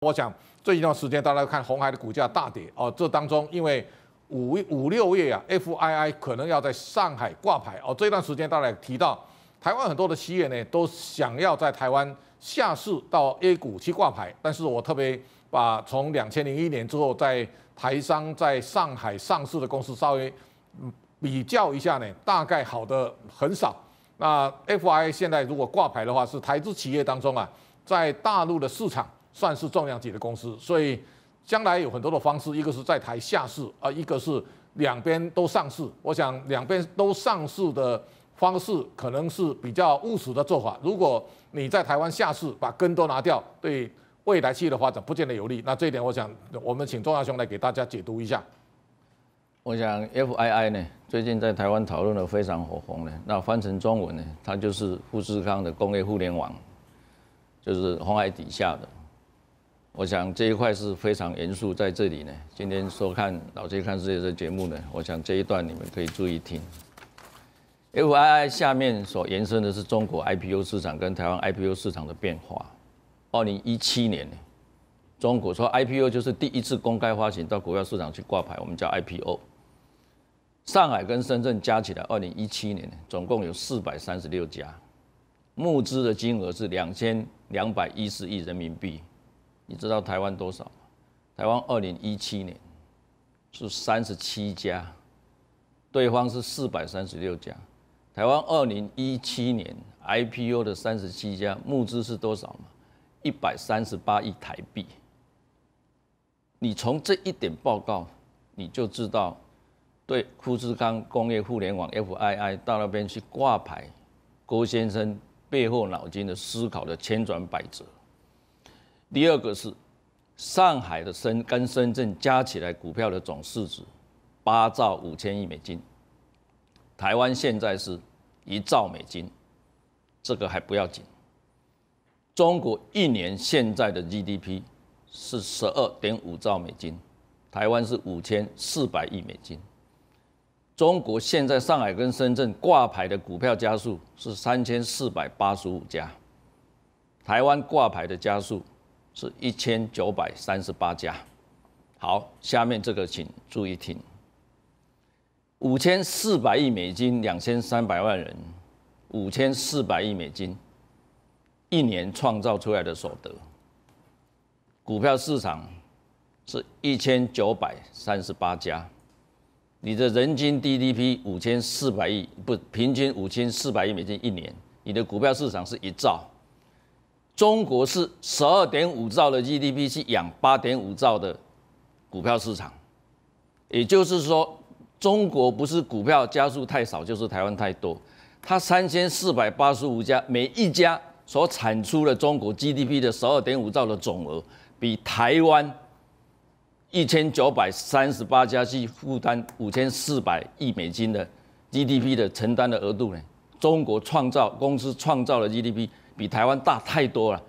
我想，这一段时间，大家看红海的股价大跌哦。这当中，因为五五六月啊，FII 可能要在上海挂牌哦。这一段时间，大家提到台湾很多的企业呢，都想要在台湾下市到 A 股去挂牌。但是我特别把从两千零一年之后，在台商在上海上市的公司稍微比较一下呢，大概好的很少。那 FII 现在如果挂牌的话，是台资企业当中啊，在大陆的市场。算是重量级的公司，所以将来有很多的方式，一个是在台下市啊，一个是两边都上市。我想两边都上市的方式可能是比较务实的做法。如果你在台湾下市，把根都拿掉，对未来企业的发展不见得有利。那这一点，我想我们请钟亚雄来给大家解读一下。我想 FII 呢，最近在台湾讨论的非常火红的，那翻成中文呢，它就是富士康的工业互联网，就是红海底下的。我想这一块是非常严肃，在这里呢。今天收看《老崔看世界》的节目呢，我想这一段你们可以注意听。FII 下面所延伸的是中国 IPO 市场跟台湾 IPO 市场的变化。二零一七年，中国说 IPO 就是第一次公开发行到股票市场去挂牌，我们叫 IPO。上海跟深圳加起来，二零一七年总共有四百三十六家，募资的金额是两千两百一十亿人民币。你知道台湾多少吗？台湾二零一七年是三十七家，对方是四百三十六家。台湾二零一七年 IPO 的三十七家募资是多少吗？一百三十八亿台币。你从这一点报告，你就知道对富士康工业互联网 FII 到那边去挂牌，郭先生背后脑筋的思考的千转百折。第二个是上海的深跟深圳加起来股票的总市值八兆五千亿美金，台湾现在是一兆美金，这个还不要紧。中国一年现在的 GDP 是十二点五兆美金，台湾是五千四百亿美金。中国现在上海跟深圳挂牌的股票家数是三千四百八十五家，台湾挂牌的家数。是一千九百三十八家。好，下面这个请注意听：五千四百亿美金，两千三百万人，五千四百亿美金一年创造出来的所得。股票市场是一千九百三十八家，你的人均 GDP 五千四百亿，不，平均五千四百亿美金一年，你的股票市场是一兆。中国是十二点五兆的 GDP 去养八点五兆的股票市场，也就是说，中国不是股票家数太少，就是台湾太多。它三千四百八十五家，每一家所产出的中国 GDP 的十二点五兆的总额，比台湾一千九百三十八家去负担五千四百亿美金的 GDP 的承担的额度呢？中国创造公司创造的 GDP。比台湾大太多了。